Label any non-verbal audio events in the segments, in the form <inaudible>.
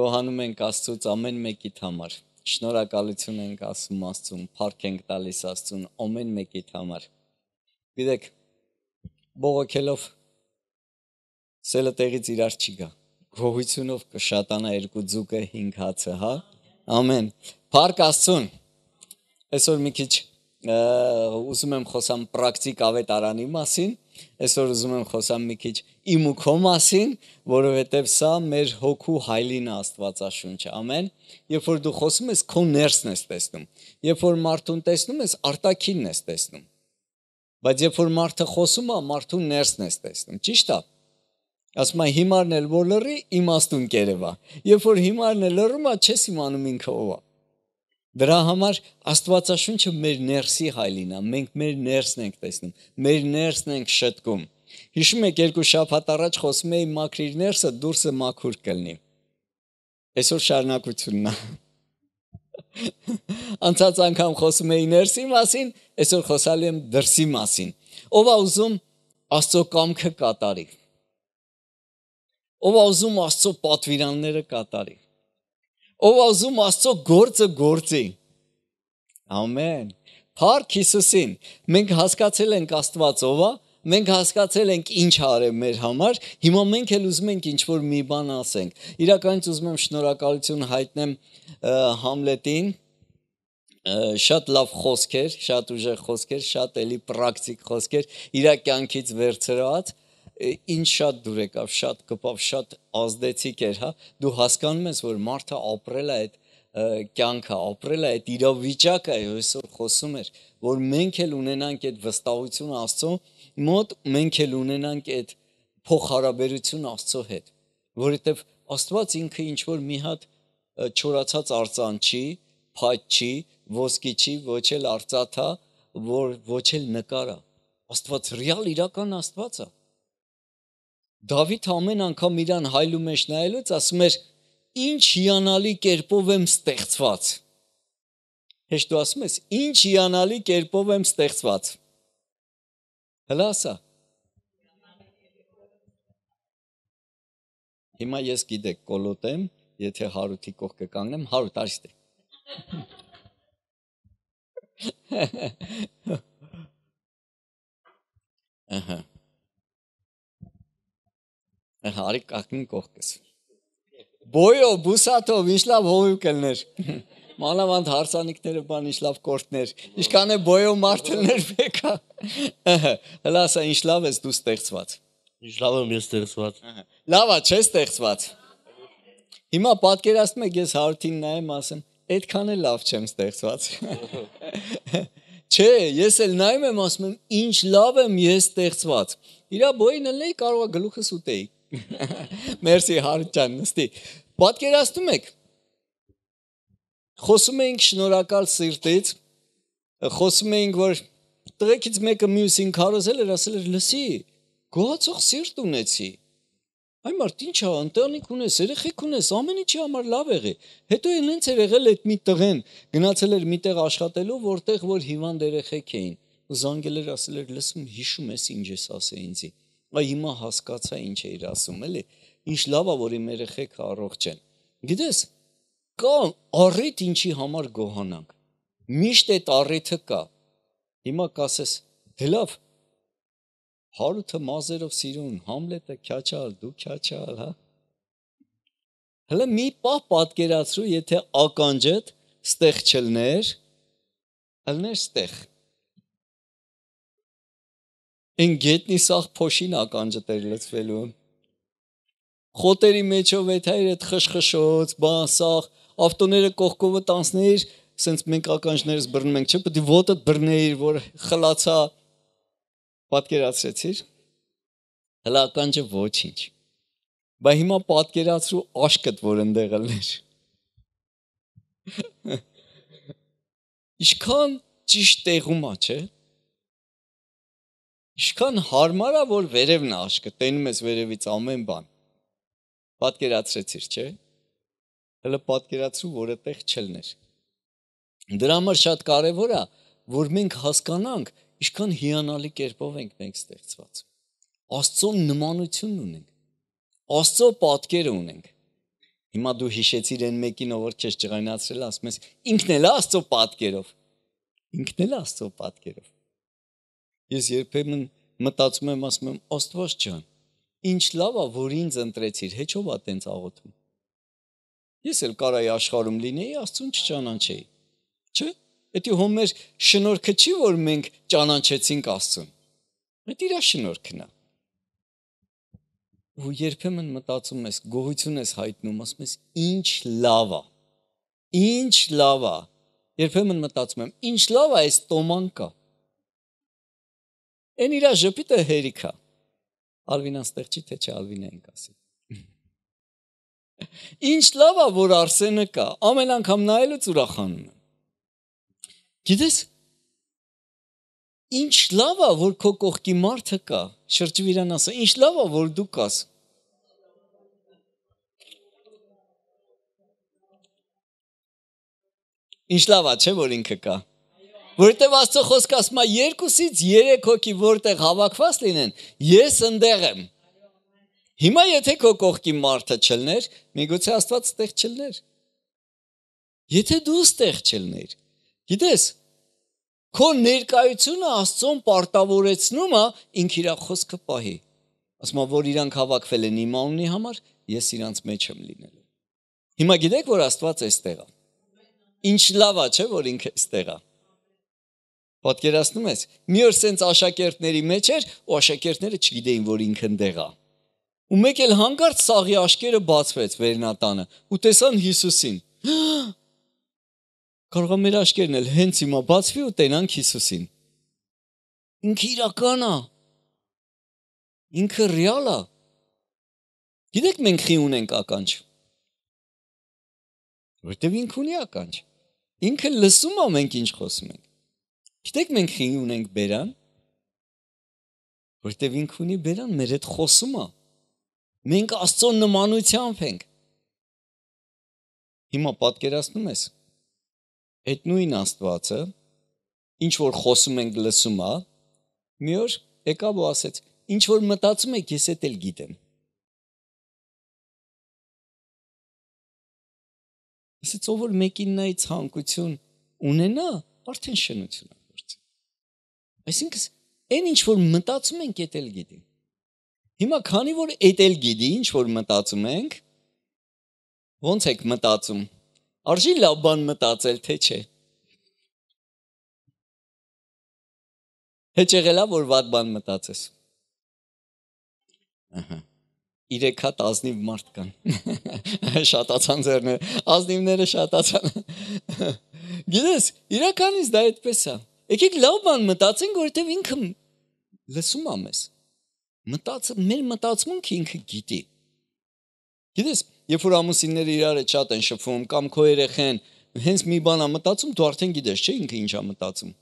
Գոհանում ենք Աստծոց ամեն մեկիդ համար։ Շնորհակալություն ենք ասում Աստծուն, փառք ենք տալիս Աստծուն ամեն մեկիդ համար։ Գիտեք, բողոքելով սելը տեղից իրար չի գա։ Գողությունով կշատանա երկու ձուկը 5 հացը, հա։ Ամեն։ Փառք Աստծուն։ Այսօր մի քիչ ուզում եմ խոսամ պրակտիկ ավետարանի մասին, Այսօր ուզում եմ խոսամ մի քիչ իմ ու քո մասին, որովհետև սա մեր հոգու հայլին Աստվածաշունչը։ Ամեն։ Երբ որ դու խոսում ես, քո ներսն ես տեսնում։ Երբ որ մարդուն տեսնում ես, արտաքինն ես տեսնում։ Բայց երբ որ մարդը խոսում է, մարդու ներսն ես տեսնում։ Ճիշտ է։ Ասում եմ հիմարն էլ որ լրի, իմաստուն կերևա։ Երբ որ հիմարն է լրում, չես իմանում ինքը ով է։ Դրա համար Աստվածաշունչը մեր ներսի հայլին է, մենք մեր ներսն ենք տեսնում, մեր ներսն ենք շտկում։ Հիշում եք երկու շաբաթ առաջ խոսում էի մաքրիր ներսը, դուրսը մաքուր կլինի։ Այսօր շարունակությունն է։ <laughs> Անցած անգամ խոսում էի ներսի մասին, այսօր խոսալու եմ դրսի մասին։ Ով է ուզում Աստծո կամքը կատարի։ Ով է ուզում Աստծո պատվիրանները կատարի ով ազում Աստծո գործը գործի։ Ամեն։ Փառք Հիսուսին։ Մենք հասկացել ենք Աստված ով է, մենք հասկացել ենք ինչ արել մեր համար, հիմա մենք էլ ուզում ենք ինչ որ մի բան ասենք։ Իրականից ուզում եմ շնորհակալություն հայտնեմ Համլետին, շատ լավ խոսքեր, շատ ուժեղ խոսքեր, շատ էլի պրակտիկ խոսքեր իր կյանքից վերցրած ինչ շատ դուր եկավ, շատ կպավ, շատ ազդեցիկ էր, հա։ Դու հասկանում ես, որ մարդը ապրել է այդ կյանքը, ապրել է այդ իրավիճակը, այսօր խոսում էր, որ մենք էլ ունենանք այդ վստահությունը Աստծո մոտ, մենք էլ ունենանք այդ փոխհարաբերությունը Աստծո հետ, որովհետև Աստված ինքը ինչ որ մի հատ չորացած արծան չի, փաճ չի, ոսկի չի, ոչ էլ արծաթա, որ ոչ էլ նկարա։ Աստված ռեալ իրական Աստված է։ Դավիթ ամեն անգամ իրան հայլու մեջ նայելուց ասում էր. «Ինչ հիանալի կերպով եմ ստեղծված»։ Հեշտ դու ասում ես, «Ինչ հիանալի կերպով եմ ստեղծված»։ Հələ ասա։ Հիմա ես գիտեք կոլոտեմ, եթե հարութի կողքը կանգնեմ, հարութ արիստ է։ Ահա։ Հարիկ կակին կողքս։ Բոյո բուսատով ինչ լավ հովիվ կլներ։ Մանավանդ հարսանիքները բան ինչ լավ կորտներ։ Ինչքան է բոյո մարտներ բեկա։ Հլա սա ինչ լավ ես դու ստեղծված։ Ինչ լավ եմ ես ստեղծված։ Լավա, չես ստեղծված։ Հիմա պատկերացնում եք ես հարթին նայեմ ասեմ, այդքան էլ լավ չեմ ստեղծված։ Չէ, ես էլ նայում եմ ասում եմ, ինչ լավ եմ ես ստեղծված։ Իրա բոյն ելնեի կարողա գլուխս ուտեի։ Մերսի Հարութ ջան, նստի։ Պատկերացնում եք։ Խոսում էինք շնորհակալ սիրտից, խոսում էինք, որ տղեկից մեկը մյուսին քարոզել էր, ասել էր՝ «Լսի, գողացող սիրտ ունեցի»։ Այ մարդ ի՞նչ է, ընտանիք ունես, երեխեք ունես, ամեն ինչի համար լավ եղի։ Հետո էլ ինձ էր եղել այդ մի տղեն, գնացել էր միտեղ աշխատելու, որտեղ որ հիվանդ երեխեք էին։ Զանգել էր, ասել էր՝ «Լսում, հիշում ես ինչ ես ասե ինձի»։ Այ հիմա հասկացա ինչ է իր ասում, էլի։ Ինչ լավ է, որ իմ երեխեքը առողջ են։ Գիտես, կա առիթ ինչի համար գոհանանք։ Միշտ այդ առիթը կա։ Հիմա կասես, դե լավ, հարութը մազերով սիրուն, Համլետը քյաչալ, դու քյաչալ, հա։ Հələ մի պահ պատկերացրու, եթե ականջդ ստեղ չլներ, ըլներ ստեղ Են գետնի սախ փոշին ականջը տեր լցվելու։ Խոտերի մեջով այդ հայր այդ խշխշոց, բասախ, ավտոները կողքովը տանցներ, սենց մենք ականջներս բռնում ենք, չէ՞ պետք է ոտդ բռնեիր, որ խլացա։ Պատկերացրեցիր։ Հլա ականջը ոչինչ։ Բա հիմա պատկերացրու աշկդ, որ ընդեղ լներ։ Իշքան ճիշտ տեղումա, չէ՞։ Ինչքան հարմար է որ վերևն աշկը տենում ես վերևից ամեն բան։ Պատկերացրեցիր, չէ՞։ Հələ պատկերացու, որ այդտեղ չլներ։ Դրա համար շատ կարևոր է, որ մենք հասկանանք, ինչքան հիանալի կերպով ենք մենք ստեղծված։ Աստծոն նմանություն ունենք։ Աստծո պատկերը ունենք։ Հիմա դու հիշեցիր այն մեկին, ով քեզ ճղայնացրել, ասում ես, ինքն էլ է Աստծո պատկերով։ Ինքն էլ է Աստծո պատկերով։ Ես երբեմն մտածում եմ, ասում եմ, Աստված ջան, ինչ լավ է, որ ինձ ընտրեցիր, հեչով է տենց աղոթում։ Ես էլ կարայի աշխարհում լինեի, Աստծուն չճանաչեի։ Չէ՞։ Էդի հոմեր շնորհքը չի, որ մենք ճանաչեցինք Աստծուն։ Այդ իր շնորհքն է։ Ու երբեմն մտածում ես, գողություն ես հայտնում, ասում ես, ինչ լավ է։ Ինչ լավ է։ Երբեմն մտածում եմ, ինչ լավ է այս տոման կա։ Էն իրա ժպիտը հերիքա։ Ալվինան ստեղ չի թե չէ Ալվինը ենք ասի։ <laughs> Ինչ լավ է որ Արսենը կա։ Ամեն անգամ նայելուց ուրախանում եմ։ Գիտես Ինչ լավ է որ քո կողքի մարդը կա։ Շրջվի իրան ասա, ինչ լավ է որ դու կաս։ Ինչ լավ է, չէ՞ որ ինքը կա։ Որտեւ Աստծո խոսքը ասում է երկուսից երեք հոգի որտեղ հավաքված լինեն, ես ընդեղ եմ։ Հիմա եթե քո կողքի մարդը չլներ, միգուցե Աստված ստեղ չլներ։ Եթե դու ստեղ չլներ, գիտես, քո ներկայությունը Աստծոն պարտավորեցնում է ինք իր խոսքը պահի։ Ասում է, որ իրանք հավաքվել են իմ անունի համար, ես իրանց մեջ եմ լինելու։ Հիմա գիտեք, որ Աստված էստեղ է։ Ինչ լավ է, չէ՞, որ ինքը էստեղ է։ ստեղա Պատկերացնում ես, մի օր սենց աշակերտների մեջ էր, ու աշակերտները չգիտեին, որ ինքն դեղա։ Ու մեկ էլ հանկարծ սաղի աշկերը բացվեց վերնատանը, ու տեսան Հիսուսին։ <gasps> Կարող է մեր աշկերն էլ հենց հիմա բացվի ու տենանք Հիսուսին։ Ինքը իրական է։ Ինքը ռեալ է։ Գիտեք մենք խի ունենք ականջ։ Որտեւ ինքն ունի ականջ։ Ինքը լսում է մենք ինչ խոսում ենք։ Գիտեք մենք հին ունենք բերան, որտեվ ինք ունի բերան, մեր հետ խոսում է։ Մենք Աստծո նմանությամբ ենք։ Հիմա պատկերացնում ես, այդ նույն Աստվածը, ինչ որ խոսում ենք լսում է, մի օր եկավ ու ասեց, ինչ որ մտածում եք, ես էլ գիտեմ։ Իսկ ով որ մեկին նայ ցանկություն ունենա, արդեն շնություն է։ Այսինքն այն ինչ որ մտածում ենք, դա էլ գիտի։ Հիմա քանի որ դա էլ գիտի, ինչ որ մտածում ենք, ո՞նց եք մտածում։ Արժի լավ բան մտածել, թե չէ։ Հետ եղելա որ ված բան մտածես։ Ահա։ 3 հատ ազնիվ մարդ կան։ <laughs> Շատացան ձեռները, ազնիվները շատացան։ <laughs> Գիտես, իրականից դա այդպես է։ Եկեք լավ բան մտածենք, որովհետև ինքը լսում ա մեզ։ Մտածը մեր մտածմունքը ինքը գիտի։ Գիտես, երբ որ ամուսինները իրարը շատ են շփվում կամ քո երեխեն հենց մի բան ա մտածում, դու արդեն գիտես, չէ՞ ինքը ինչ ա մտածում։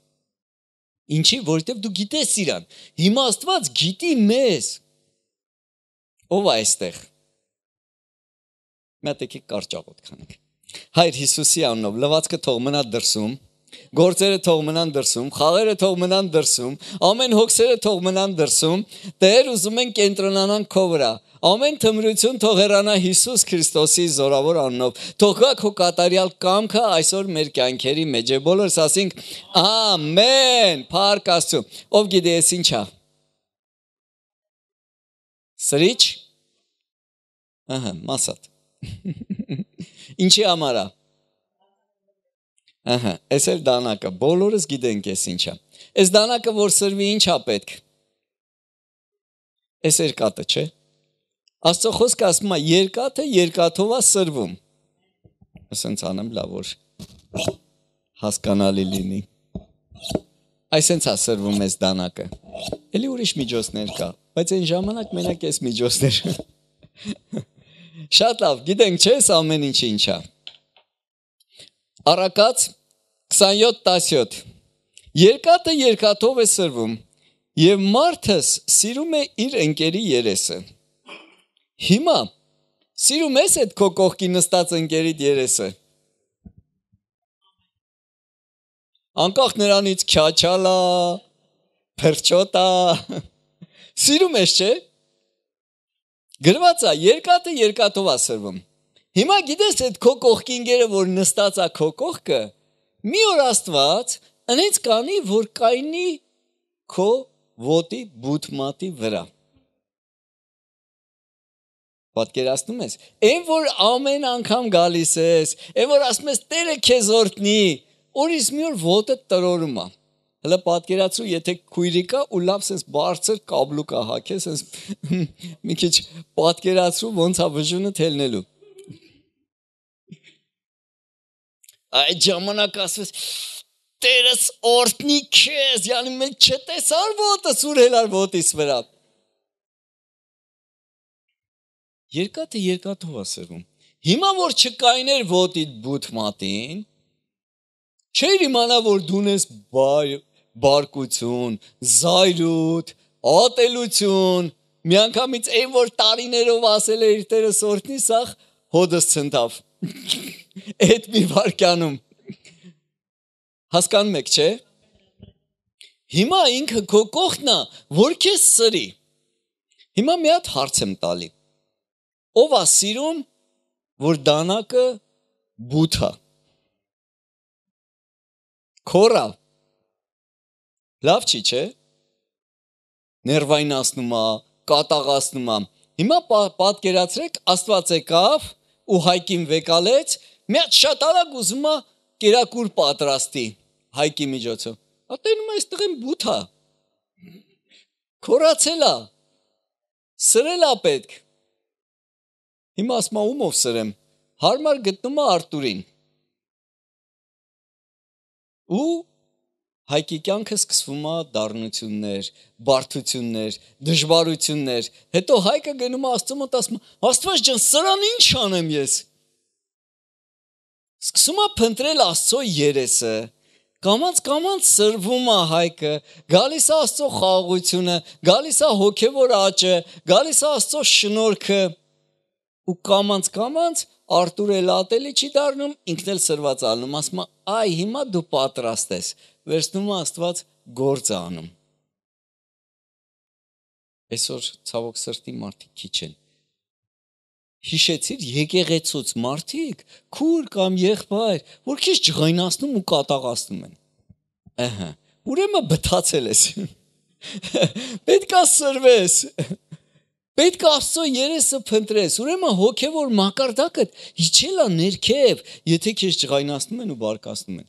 Ինչի, որովհետև դու գիտես իրան։ Հիմա Աստված գիտի մեզ։ Ո՞վ է այստեղ։ Մենք եկեք կարճ աղոտ քանք։ Հայր Հիսուսի անունով լվացքը թող մնա դրսում Գործերը թող մնան դրսում, խաղերը թող մնան դրսում, ամեն հոգսերը թող մնան դրսում։ Տեր ուզում են կենտրոնանան քո վրա։ Ամեն թմրություն թող հեռանա Հիսուս Քրիստոսի զորավոր անունով։ Թող գա քո կատարյալ կամքը այսօր մեր կյանքերի մեջ է։ Բոլորս ասենք Ամեն։ Փառք Աստծո։ Ով գիտի ես ինչա։ Սրիչ։ Ահա, մասատ։ <laughs> Ինչի համարա։ Ահա, ეს էր դանակը։ Բոլորս գիտենք էս ինչա։ Այս դանակը որ սրվի ինչա պետք։ Էս էր կատը, չէ՞։ Աստծո խոսքը ասում է երկաթը երկաթով է սրվում։ Ասենց անեմ լավ որ հասկանալի լինի։ Այսենց է սրվում այս դանակը։ Էլի ուրիշ միջոցներ կա, բայց այն ժամանակ մենակ էս միջոցներ։ <laughs> Շատ լավ, գիտենք չէ՞ս ամեն ինչ ինչա։ Առակած 27:17 Երկաթը երկաթով է սրվում եւ մարդս սիրում է իր ընկերի երեսը։ Հիմա սիրում ես այդ քո կողքի նստած ընկերիդ երեսը։ Անկախ նրանից քյաչալա, փերչոտա։ Սիրում ես, չէ՞։ Գրված է երկաթը երկաթով է սրվում։ Հիմա գիտես այդ քո կողքի ընկերը որ նստած է քո կողքը, կող Մի օր Աստված ինձ կանի, որ կայնի քո ոտի բութմատի վրա։ Պատկերացնում ես, այն որ ամեն անգամ գալիս ես, այն որ ասում ես Տերը քեզ օրհնի, օրից մի օր ոտը տրորում է։ Հələ պատկերացու, եթե քույրի կա ու լավ sense բարձր կաբլուկա հա, քեզ sense <laughs> մի քիչ պատկերացու ոնց է վժունը թելնելու։ Այդ ժամանակ ասվեց Տերս օրտնի քեզ, յանի մենք չտեսար ոտս ուրելար ոտիս վրա։ Երկաթը երկաթով ասերում։ Հիմա որ չկայներ ոտիդ բութ մատին, չէր իմանա որ դունես բայ բարկություն, զայրուտ, ատելություն, միանգամից այն որ տարիներով ասել էր Տերը սորտնի, սախ հոդս ցնտավ։ Այդ <laughs> մի վարքանում հասկանում եք, չէ՞։ Հիմա ինքը քո կողքնա, որ քեզ սրի։ Հիմա մի հատ հարց եմ տալի։ Ո՞վ է սիրում, որ դանակը բութա։ Քորա։ Լավ չի, չէ՞։ Ներվայնացնում է, կատաղացնում է։ Հիմա պատկերացրեք, Աստված եկավ, ու Հայկին վեկալեց, միած շատ արագ ուզում է կերակուր պատրաստի Հայկի միջոցով։ Ատենում է այստեղ բութա։ Կորացելա։ Սրելա պետք։ Հիմա ասում եմ ումով սրեմ։ Հարմար գտնում է Արտուրին։ Ու Հայկի կյանքը սկսվում է դառնություններ, բարդություններ, դժվարություններ։ Հետո Հայկը գնում է Աստծո մոտ ասում. Աստված ջան, սրան ի՞նչ անեմ ես։ Սկսում է փնտրել Աստծո երեսը։ Կամած կամած սրվում է Հայկը, գալիս է Աստծո խաղաղությունը, գալիս է հոգևոր աճը, գալիս է Աստծո շնորհքը։ Ու կամած կամած Արտուրը լատելի չի դառնում, ինքն էլ սրված ալնում, ասում է՝ «Այ հիմա դու պատրաստ ես» վերցնում է Աստված գործ անում։ Այսօր ցավոք սրտի մարդիկ քիչ են։ Հիշեցիր եկեղեցուց մարդիկ, քուր կամ եղբայր, որ քեզ ջղայնացնում ու կատաղացնում են։ Ահա, ուրեմն բթացել ես։ <laughs> Պետք է սրվես։ Պետք է Աստծո երեսը փնտրես։ Ուրեմն հոգևոր մակարդակը իջել է ներքև, եթե քեզ ջղայնացնում են ու բարկացնում են։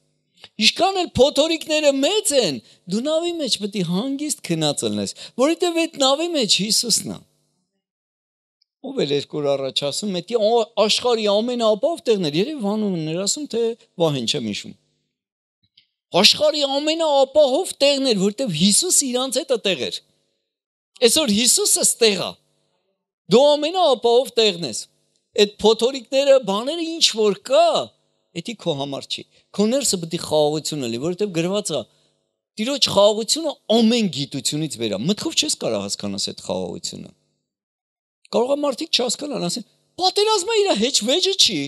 Ինչքան էլ փոթորիկները մեծ են, դու նավի մեջ պետք է հանգիստ քնած լինես, որովհետև այդ նավի մեջ Հիսուսն է։ Ով էլ երկու առաջ ասում, մետի աշխարհի ամենաապավ տեղներ, Երևանում ներ ասում, թե վահեն չեմ հիշում։ Աշխարհի ամենաապահով տեղներ, որովհետև Հիսուս իրանց հետ է տեղ էր։ Այսօր Հիսուսը ստեղ է։ Դու ամենաապահով տեղն ես։ Այդ փոթորիկները, բաները ինչ որ կա, Էդի քո համար չի։ Քո ներսը պետք է խաղաղությունը լինի, որովհետև գրված է Տիրոջ խաղաղությունը ամեն գիտությունից վեր է։ Մտքով չես կարող հասկանաս այդ խաղաղությունը։ Կարող է մարդիկ չհասկանան, ասեն, պատերազմը իր հեչ վեճը չի։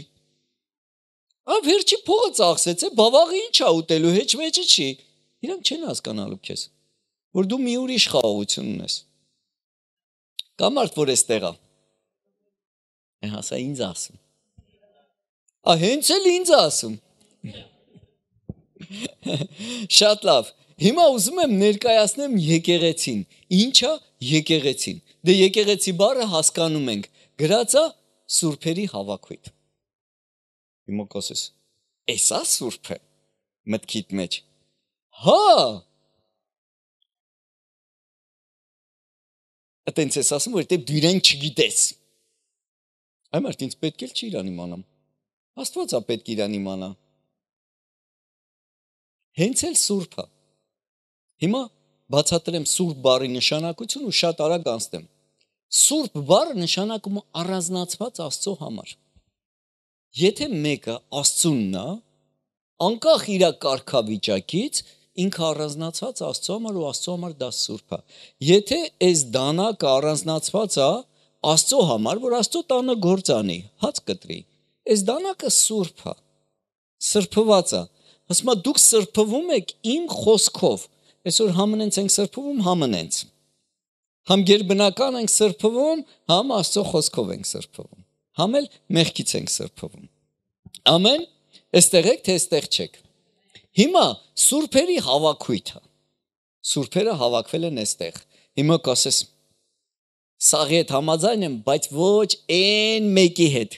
Ա վերջի փողը ծախսեց, է բավաղը ի՞նչ է ուտելու, հեչ վեճը չի։ Իրանք չեն հասկանալու քեզ, որ դու մի ուրիշ խաղաղություն ունես։ Կամ արդ որ էստեղ է։ Է հասա ինձ ասում։ Ա հենց էլ ինձ ասում։ Շատ լավ։ Հիմա ուզում եմ ներկայացնեմ եկեղեցին։ Ինչա եկեղեցին։ Դե եկեղեցի բառը հասկանում ենք։ Գրածա սուրբերի հավաքույթ։ Հիմա կասես. «Էսա սուրբը» մտքիդ մեջ։ Հա։ Այտենց ես ասում, որ դու իրեն չգիտես։ Այ մարդ ինձ պետք էլ չի իրան իմանամ։ Աստված է պետք իրան իմանա։ Հենց էլ սուրբը։ Հիմա բացատրեմ սուրբ բառի նշանակությունը ու շատ արագ անցնեմ։ Սուրբ բառը նշանակում է առանձնացված Աստծո համար։ Եթե մեկը Աստծունն է, անկախ իր կարգավիճակից, ինքը առանձնացված Աստծո համար ու Աստծո համար դա սուրբ է։ Եթե այս դանակը առանձնացված է Աստծո համար, որ Աստծո տանը գործ անի, հաց կտրի։ Այս դանակը սուրբ է։ Սրբված է։ Հիմա դուք սրբվում եք իմ խոսքով։ Այսօր համնենց ենք սրբվում, համնենց։ Համ գերբնական ենք սրբվում, համ Աստծո խոսքով ենք սրբվում։ Համ էլ մեղքից ենք սրբվում։ Ամեն, այստեղ եք թե այստեղ չեք։ Հիմա սուրբերի հավաքույթը։ Սուրբերը հավաքվել են այստեղ։ Հիմա կասես, սաղի հետ համաձայն եմ, բայց ոչ այն մեկի հետ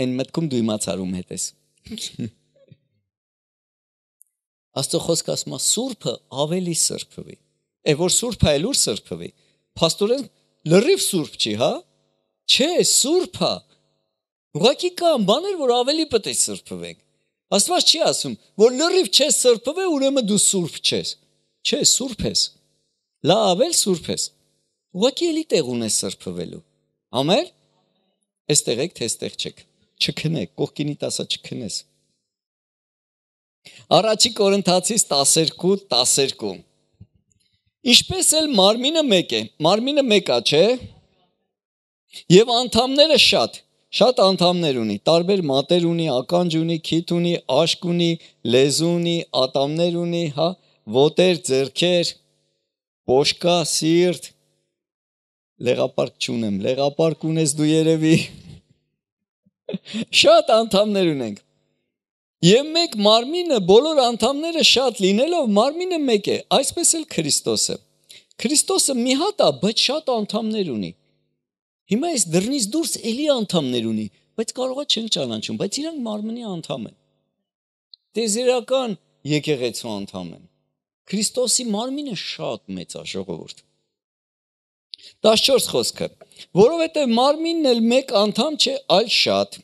այն մտքում դու իմացարում հետ ես։ <laughs> Աստծո խոսքը ասում է սուրբը ավելի սրբվի։ Է որ սուրբը այլ ուր սրբվի։ Փաստորեն լրիվ սուրբ չի, հա? Չէ, սուրբը։ Ուղղակի կան բաներ, որ ավելի պետք է սրբվենք։ Աստված չի ասում, որ լրիվ չես սրբվել, ուրեմն դու սուրբ չես։ Չէ, սուրբ ես։ Լավ, էլ սուրբ ես։ Ուղղակի էլի տեղ ունես սրբվելու։ Ամեն։ Այստեղ եք, թե այստեղ չեք չքնե, կողքինիդ ասա չքնես։ Առաջի Կորինթացիս 12:12 Ինչպես էլ մարմինը մեկ է, մարմինը մեկա, չէ՞։ Եվ անդամները շատ, շատ անդամներ ունի, տարբեր մատեր ունի, ականջ ունի, քիթ ունի, աշկ ունի, լեզու ունի, ատամներ ունի, հա, ոտեր, ձեռքեր, փոշկա, սիրտ։ Լեգապարկ չունեմ, լեգապարկ ունես դու երևի։ Շատ անդամներ ունենք։ Եվ մեկ մարմինը բոլոր անդամները շատ լինելով մարմինը մեկ է, այսպես էլ Քրիստոսը։ Քրիստոսը մի հատ է, բայց շատ անդամներ ունի։ Հիմա այս դռնից դուրս էլի անդամներ ունի, բայց կարողա չեն ճանաչում, բայց իրանք մարմնի անդամ են։ Տեզերական եկեղեցու անդամ են։ Քրիստոսի մարմինը շատ մեծ է ժողովուրդ։ 14 խոսքը. Որովհետև մարմինն էլ մեկ անդամ չէ, այլ շատ։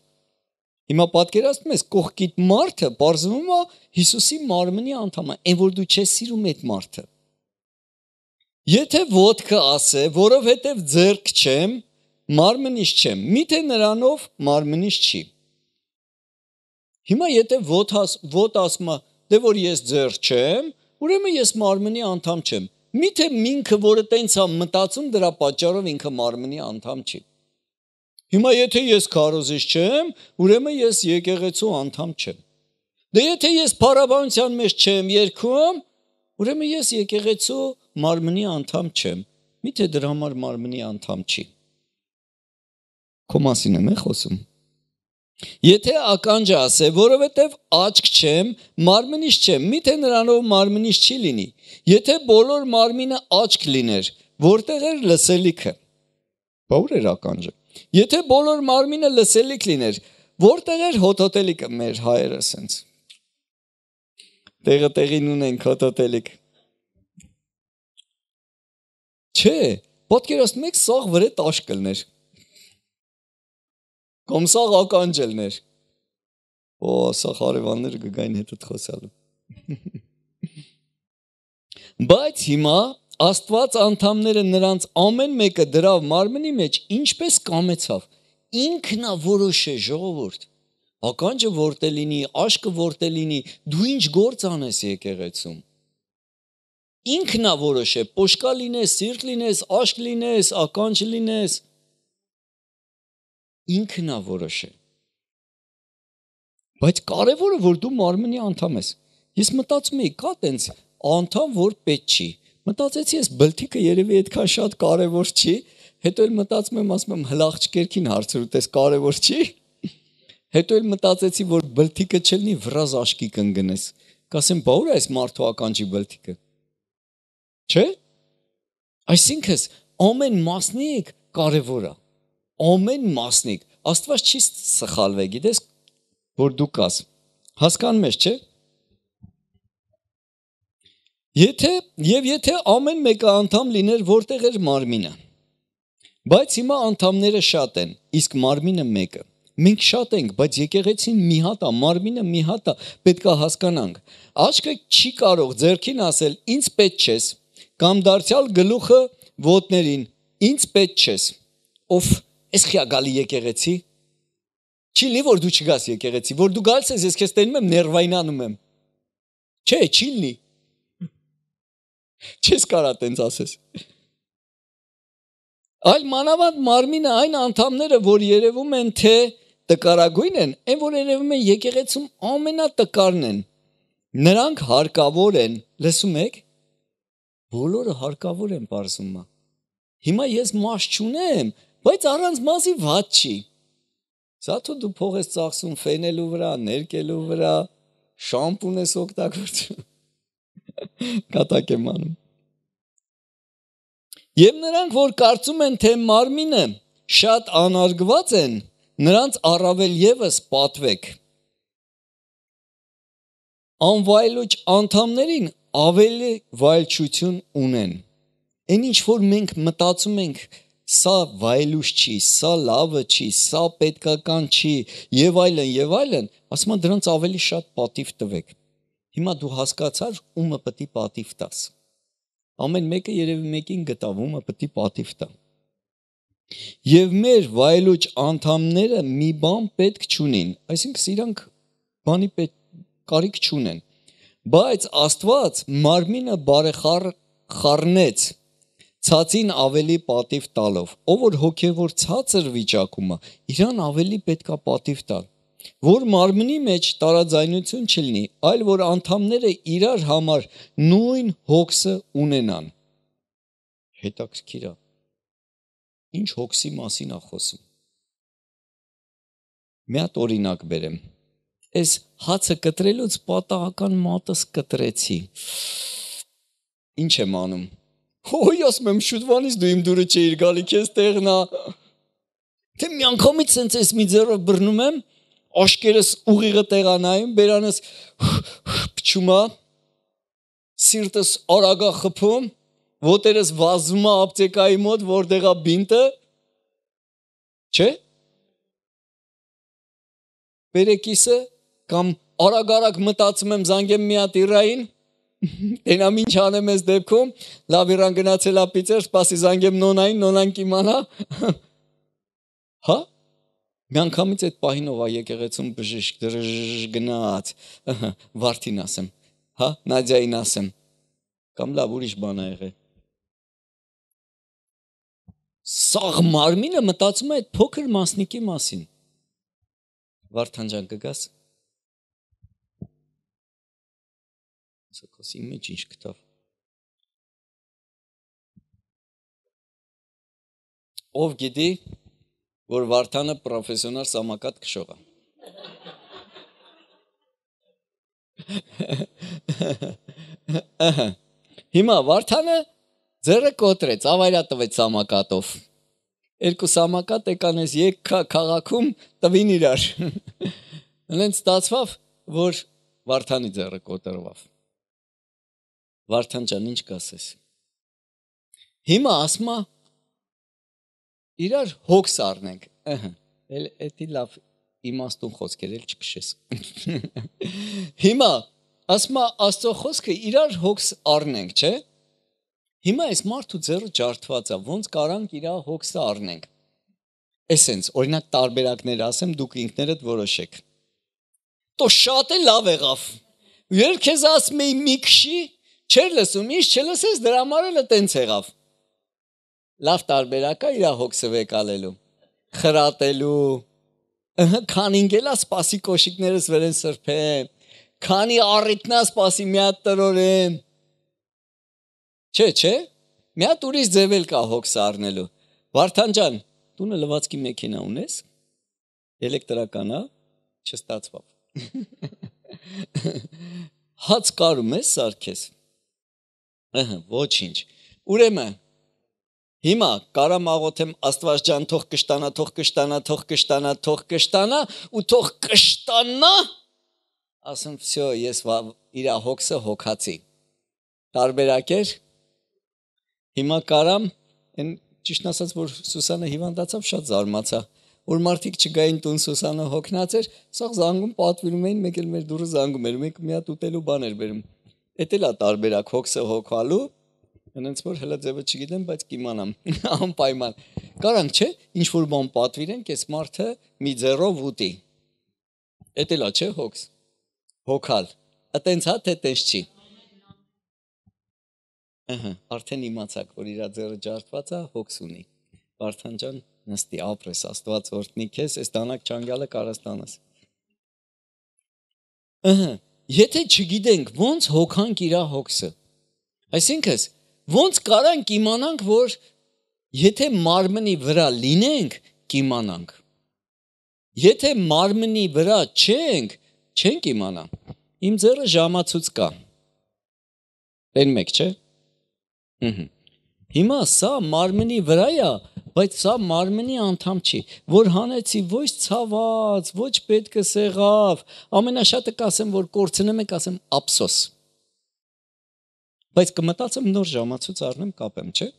Հիմա պատկերացնում ես կողքիդ մարդը բարձվում է Հիսուսի մարմնի անդամը, այն որ դու չես սիրում այդ մարդը։ Եթե ոդկը ասե, որովհետև ձերք չեմ, մարմնից չեմ, միթե նրանով մարմնից չի։ Հիմա եթե ոտ ոտ ասմա, դե որ ես ձեր չեմ, ուրեմն ես մարմնի անդամ չեմ։ Միթե ինքը, որը տենց է մտածում դրա պատճառով ինքը մարմնի անդամ չի։ Հիմա եթե ես քարոզիչ չեմ, ուրեմն ես եկեղեցու անդամ չեմ։ Դե եթե ես փառաբանության մեջ չեմ երգում, ուրեմն ես եկեղեցու մարմնի անդամ չեմ։ Միթե դրա համար մարմնի անդամ չի։ Քո մասին եմ խոսում Եթե ականջը ասե, որովհետև աչք չեմ, մարմնից չեմ, միթե նրանով մարմնից չի լինի։ Եթե բոլոր մարմինը աչք լիներ, որտեղ էր լսելիքը։ Բա ուր էր ականջը։ Եթե բոլոր մարմինը լսելիք լիներ, որտեղ էր հոթոտելիքը մեր հայերը ասենց։ Տեղը տեղին ունենք հոթոտելիք։ Չէ, պատկերացնու եք սաղ վրե տաշ կլներ։ Կոմսաղ ականջելն էր։ Օ, սա հարևանները գգային հետդ խոսալու։ <laughs> Բայց հիմա Աստված անդամները նրանց ամեն մեկը դրավ մարմնի մեջ ինչպես կամեցավ։ Ինքնա որոշ է ժողովուրդ։ Ականջը որտե լինի, աշկը որտե լինի, դու ինչ գործ անես եկեղեցում։ Ինքնա որոշ է, պոշկա լինես, սիրտ լինես, աշկ լինես, ականջ լինես, ինքն է որոշել։ Բայց կարևորը որ դու մարմնի անդամ ես։ Ես մտածում էի, կա տենց անդամ, որ պետք չի։ Մտածեցի ես բլթիկը երևի այդքան շատ կարևոր չի, հետո էլ մտածում եմ, ասում եմ հլաղջ կերքին հարցրու, տես կարևոր չի։ Հետո էլ մտածեցի, որ բլթիկը չլինի վրազ աշկի կընկնես։ Կասեմ, բա ուր է այս մարդու ականջի բլթիկը։ Չէ՞։ Այսինքն ամեն մասնիկ կարևոր է ամեն մասնիկ Աստված չի սխալվե, գիտես, որ դու կաս։ Հասկանում ես, չէ՞։ Եթե եւ եթե ամեն մեկը անդամ լիներ, որտեղ էր մարմինը։ Բայց հիմա անդամները շատ են, իսկ մարմինը մեկը։ Մենք շատ ենք, բայց եկեղեցին մի հատ է, մարմինը մի հատ է, պետք է հասկանանք։ Աչքը չի կարող ձերքին ասել, ինձ պետք չես, կամ դարձյալ գլուխը ոտներին, ինձ պետք չես։ Ով Էս խիա գալի եկեղեցի։ Չի լինի որ դու չգաս եկեղեցի, որ դու գալիս ես, ես քեզ տենում եմ ներվայնանում եմ։ Չէ, չի լինի։ Չես կարա տենց ասես։ Այլ մանավանդ մարմինը այն անդամները, որ երևում են թե տկարագույն են, այն որ երևում են եկեղեցում ամենատկարն են։ Նրանք հարկավոր են, լսում եք։ Բոլորը հարկավոր են բարձումա։ Հիմա ես մաս չունեմ, բայց առանց մազի ված չի։ Սա թո դու փող ես ծախսում ֆենելու վրա, ներկելու վրա, շամպուն ես օգտագործում։ <laughs> Կատակ եմ անում։ Եվ նրանք, որ կարծում են, թե մարմինը շատ անարգված են, նրանց առավել եւս պատվեք։ Անվայլոջ անդամներին ավելի վայլչություն ունեն։ Այն ինչ որ մենք մտածում ենք, սա վայելուշ չի, սա լավը չի, սա պետքական չի եւ այլն եւ այլն, ասում են դրանց ավելի շատ պատիվ տվեք։ Հիմա դու հասկացար, ումը պետք է պատիվ տաս։ Ամեն մեկը երևի մեկին գտավումը պետք է պատիվ տա։ Եվ մեր վայելուչ անդամները մի բան պետք չունին, այսինքն իրանք բանի պետք կարիք չունեն։ Բայց Աստված մարմինը բարեխառ խառնեց խար, ցածին ավելի պատիվ տալով։ Ով որ հոգևոր ցածր վիճակում է, իրան ավելի պետքա պատիվ տալ, որ մարմնի մեջ տարաձայնություն չլինի, այլ որ անդամները իրար համար նույն հոգսը ունենան։ Հետաքրքիր է։ Ինչ հոգսի մասին է խոսում։ Մի հատ օրինակ բերեմ։ Այս հացը կտրելուց պատահական մատս կտրեցի։ Ինչ եմ անում Հոյ ասում եմ շուտվանից դու իմ դուրը չէիր գալի քեզ տեղնա։ Թե մի անգամից սենց էս մի ձեռով բռնում եմ, աշկերս ուղիղը տեղանայում, բերանս փչումա, սիրտս արագա խփում, ոտերս վազում է ապտեկայի մոտ, որտեղա բինտը։ Չէ՞։ Բերեկիսը կամ արագ-արագ մտածում եմ զանգեմ մի հատ իրային Տենա ինչ անեմ ես դեպքում, լավ իրան գնացել է պիցեր, սպասի զանգեմ նոնային, նոնան կիմանա։ <laughs> Հա? Մի անգամից այդ պահին ով է եկեղեցում բժիշկ դրժ գնաց։ <laughs> Վարդին ասեմ, հա, Նադյային ասեմ։ Կամ լավ ուրիշ բան ա եղել։ Սաղ մարմինը մտածում է այդ փոքր մասնիկի մասին։ Վարդանջան կգաս։ ցակասի մեջ ինչ գտավ ով գիտի որ Վարդանը պրոֆեսիոնալ սամակատ քշող է։ Հիմա Վարդանը ձերը կոտրեց, ավայրա տվեց սամակատով։ Երկու սամակատ եկանես եկքա քաղաքում տվին իրար։ Հենց ստացվավ, որ Վարդանի ձերը կոտրվավ։ Վարդան ջան, ինչ կասես։ Հիմա ասма իրար հոգս առնենք։ Ահա, էլ էդի լավ իմաստուն խոսքեր էլ չքշես։ Հիմա ասма Աստծո խոսքը իրար հոգս առնենք, չէ՞։ Հիմա այս մարդու ձեռը ջարդված է, ոնց կարանք իրա հոգսը առնենք։ Էսենց, օրինակ տարբերակներ ասեմ, դուք ինքներդ որոշեք։ Տո շատ է լավ եղավ։ Yer քեզ ասում էի մի քշի, Չեր լսում, ինչ չլսես, դրա համար էլ տենց եղավ։ Լավ տարբերակա իր հոգսը վեկալելու, խրատելու, քան ինգելա սպասի կոշիկներս վերեն սրբեն, քանի առիթնա սպասի մի հատ տրորեմ։ Չէ, չէ։ Մի հատ ուրիշ ձև էլ կա հոգս առնելու։ Վարդան ջան, դունը լվացքի մեքենա ունես։ Էլեկտրական է, չստացվավ։ <laughs> Հաց կարում ես, սարքես։ Ահա, ոչինչ։ Ուրեմն Հիմա կարա մաղոթեմ Աստված ջան, թող կշտանա, թող կշտանա, թող կշտանա, թող կշտանա ու թող կշտանա։ Ասեմ, всё, ես իրա հոգսը հոգացի։ Տարբերակեր։ Հիմա կարամ այն ճիշտ ասած որ Սուսանը հիվանդացավ, շատ զարմացա որ մարդիկ չգային տուն Սուսանը հոգնած էր, սա զանգում պատվիրում էին, մեկ էլ մեր դուրը զանգում էր, մեկ մի հատ ուտելու բան էր բերում։ Էդ էլա տարբերակ հոգսը հոգալու Հենց որ հələ ձևը չգիտեմ, բայց կիմանամ <laughs> անպայման։ Կարանք չէ, ինչ որ բան պատվիրենք, այս մարդը մի ձեռով ուտի։ Էդ էլա չէ հոգս։ Հոգալ։ Ատենց հա թե տենց չի։ Ահա, արդեն իմացաք, որ իր ձեռը ջարդված է, հոգս ունի։ Վարդան ջան, նստի, ապրես, Աստված օրհնի քեզ, այս տանակ չանգալը կարաստանաս։ Ահա եթե չգիտենք ոնց հոգանք իրա հոգսը, այսինքն ոնց կարանք իմանանք, որ եթե մարմնի վրա լինենք, կիմանանք։ Եթե մարմնի վրա չենք, չենք իմանա։ Իմ ձեռը ժամացույց կա։ Տեն մեկ, չէ՞։ Ահա Հիմա սա մարմնի վրա է, բայց սա մարմնի անդամ չի, որ հանեցի ոչ ցաված, ոչ պետքս եղավ։ Ամենաշատը կասեմ, որ կորցնեմ եք, ասեմ ափսոս։ Բայց կմտածեմ նոր ժամացույց առնեմ, կապեմ, չէ՞։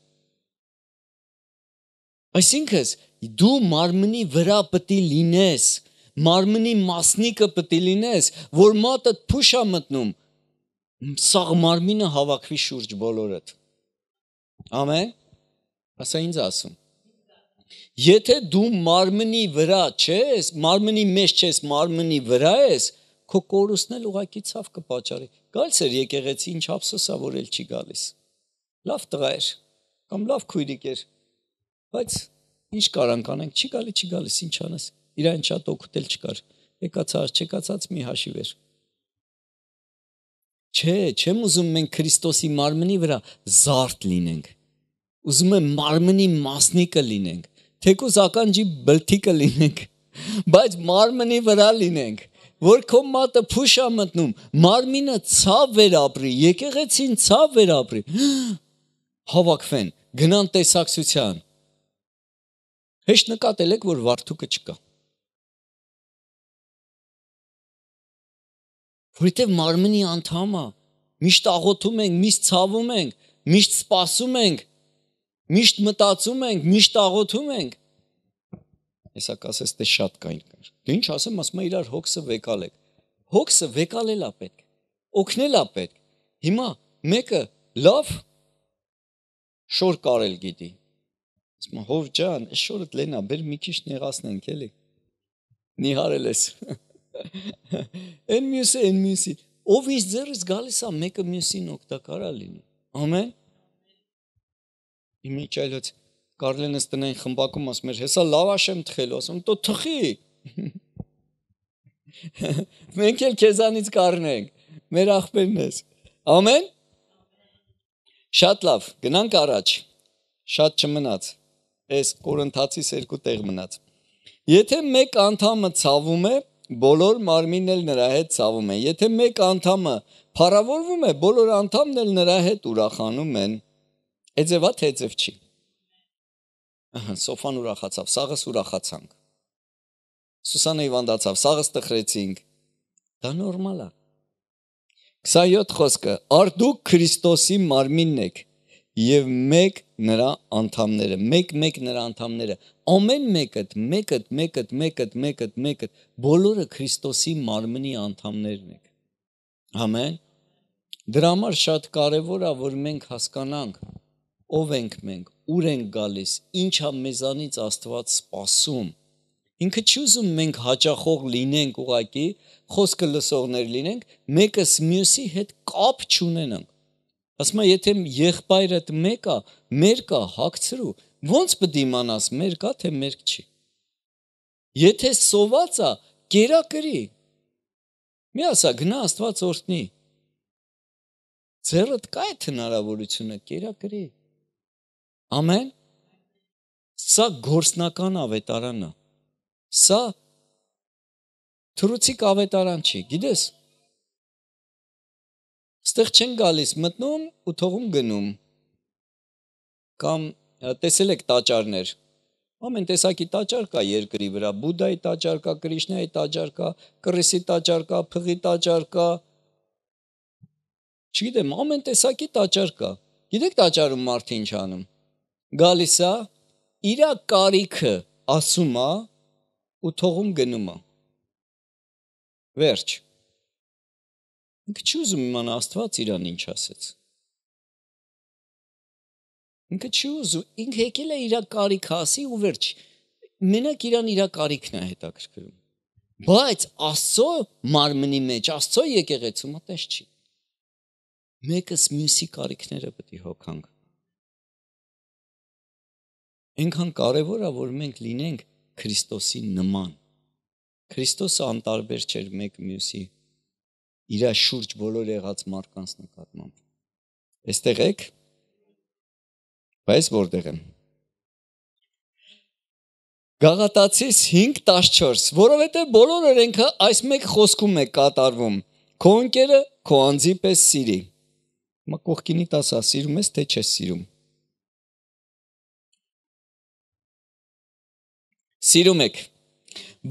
Այսինքն, դու մարմնի վրա պետք է լինես, մարմնի մասնիկը պետք է լինես, որ մատը փուշա մտնում, սաղ մարմինը հավաքվի շուրջ բոլորդ Ամեն։ Ասա ինձ ասում։ Եթե դու մարմնի վրա ես, մարմնի մեջ ես, մարմնի վրա ես, քո կորուստն էլ ուղակի ցավ կպաճարի։ Գալիս էր եկեղեցի, ինչ ափսոսա որ էլ չի գալիս։ Լավ տղա էր, կամ լավ քույրիկ էր։ Բայց ինչ կարանք անենք, չի գալի, չի գալիս, ինչ անես։ Իրան շատ օգուտ էլ չկար։ Եկացած, չեկացած մի հաշիվ էր։ Չէ, չեմ ուզում մենք Քրիստոսի մարմնի վրա զարդ լինենք։ Ուզում եմ մարմնի մասնիկը լինենք, թեկուզ ականջի բլթիկը լինենք, բայց մարմնի վրա լինենք, որ քո մատը փուշա մտնում, մարմինը ցավ վերապրի, եկեղեցին ցավ վերապրի։ <gasps> Հավաքվեն, գնան տեսակցության։ Հեշտ նկատել եք, որ վարդուկը չկա։ Որովհետև մարմնի անդամ է։ Միշտ աղոթում ենք, միշտ ցավում ենք, միշտ սպասում ենք, միշտ մտածում ենք, միշտ աղոթում ենք։ Հեսա կասես թե դե շատ կային։ Դու դե ինչ ասեմ, ասում եմ իրար հոգսը վեկալ եք։ Հոգսը վեկալելա պետք։ Օգնելա պետք։ Հիմա մեկը լավ շոր կարել գիտի։ Ասում հով ջան, շորդ լենա, բեր մի քիչ նեղացնենք էլի։ Նիհարել ես։ Էն մյուսը, էն մյուսի։ Ով ինչ ձեռից գալիս է, մեկը մյուսին օգտակար է լինի։ Ամեն։ Իմիջ այլոց Կարլենս տնային խմբակում ասում էր, հեսա լավ աշեմ թխելու, ասում տո թխի։ <laughs> Մենք էլ քեզանից կառնենք։ Մեր ախպերն ես։ Ամեն։ Շատ լավ, գնանք առաջ։ Շատ չմնաց։ Այս Կորինթացիս երկու տեղ մնաց։ Եթե մեկ անդամը ցավում է, բոլոր մարմինն էլ նրա հետ ցավում է։ Եթե մեկ անդամը փառավորվում է, բոլոր անդամն էլ նրա հետ ուրախանում են։ Էձևա թե էձև չի։ Ահա Սոֆան ուրախացավ, Սաղս ուրախացանք։ Սուսանը հիվանդացավ, Սաղս տխրեցինք։ Դա նորմալ է։ 27 խոսքը. Արդուք Քրիստոսի մարմինն եք, եւ մեկ նրա անդամները, մեկ-մեկ նրա անդամները։ Ամեն մեկը, մեկը, մեկը, մեկը, մեկը, մեկը, բոլորը Քրիստոսի մարմնի անդամներն եք։ Ամեն։ Դրա համար շատ կարեւոր է, որ մենք հասկանանք, ով ենք մենք, ուր ենք գալիս, ինչ է մեզանից Աստված սպասում։ Ինքը չի ուզում մենք հաճախող լինենք ուղակի, խոսքը լսողներ լինենք, մեկս մյուսի հետ կապ չունենանք ասում է եթե եղբայրդ մեկա մեր կա հացրու ո՞նց պետք է իմանաս մեր կա թե մերկ չի եթե սովածա գերա գրի մի ասա գնա աստված օրհնի ձերդ կա այդ հնարավորությունը գերա գրի ամեն սա գործնական ավետարանն է սա թրուցիկ ավետարան չի գիտես Ստեղ չեն գալիս, մտնում ու թողում գնում։ Կամ տեսել եք տաճարներ։ Ամեն տեսակի տաճար կա երկրի վրա, Բուդայի տաճար կա, Կրիշնայի տաճար կա, Կրիսի տաճար կա, Փղի տաճար կա։ Չգիտեմ, ամեն տեսակի տաճար կա։ Գիտեք տաճարում մարդը ինչ անում։ Գալիս է իր կարիքը ասում է ու թողում գնում է։ Վերջ։ Ինքը չի ուզում իմանա Աստված իրան ինչ ասեց։ Ինքը չի ուզում, ինքը եկել է իր կարիքը ասի ու վերջ։ Մենակ իրան իր կարիքն է հետաքրքրում։ Բայց Աստծո մարմնի մեջ, Աստծո եկեղեցում այդպես չի։ Մեկս մյուսի կարիքները պետք է հոգանք։ Այնքան կարևոր է, որ մենք լինենք Քրիստոսի նման։ Քրիստոսը անտարբեր չէր մեկ մյուսի իր շուրջ բոլոր եղած մարդկանց նկատմամբ։ Այստեղ եք։ Բայց որտեղ եմ։ Գաղատացիս 5:14, որովհետև բոլոր օրենքը այս մեկ խոսքում է կատարվում. քո ընկերը քո անձի պես սիրի։ Մա կողքինի տասա, սիրում ես թե չես սիրում։ Սիրում եք։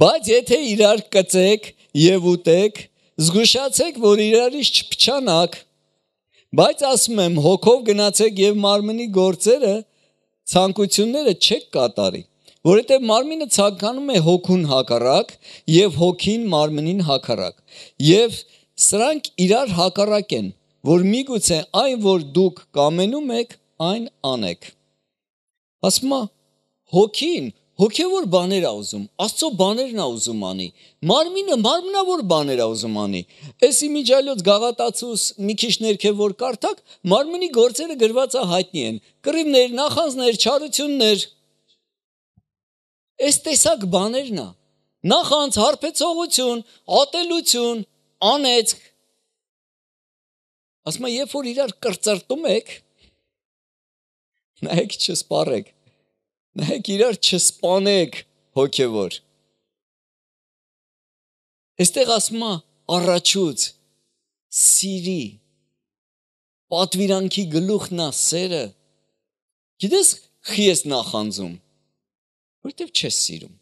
Բայց եթե իրար կծեք եւ ուտեք զգուշացեք, որ իրարից չփչանաք, բայց ասում եմ, հոգով գնացեք եւ մարմնի գործերը, ցանկությունները չեք կատարի, որովհետեւ մարմինը ցանկանում է հոգուն հակառակ եւ հոգին մարմնին հակառակ։ Եվ սրանք իրար հակառակ են, որ միգուցե այն, որ դուք կամենում եք, այն անեք։ Ասма հոգին հոգևոր բաներ ա ուզում, Աստծո բաներն ա ուզում անի։ Մարմինը մարմնավոր բաներ ա ուզում անի։ Էս իմիջայլոց գաղատացուս մի քիչ ներքևոր կարդակ, մարմնի գործերը գրված ա հայտնի են։ Կռիվներ, նախանձներ, չարություններ։ Էս տեսակ բաներն ա։ Նախանձ, հարբեցողություն, ատելություն, անեծք։ Ասма, երբ որ իրար կրծրտում եք, նայեք չսպառեք Նայեք իրար չսպանեք հոգևոր։ Այստեղ ասում է առաջուց սիրի պատվիրանքի գլուխն է սերը։ Գիտես, խի ես նախանձում, որտեվ չես սիրում։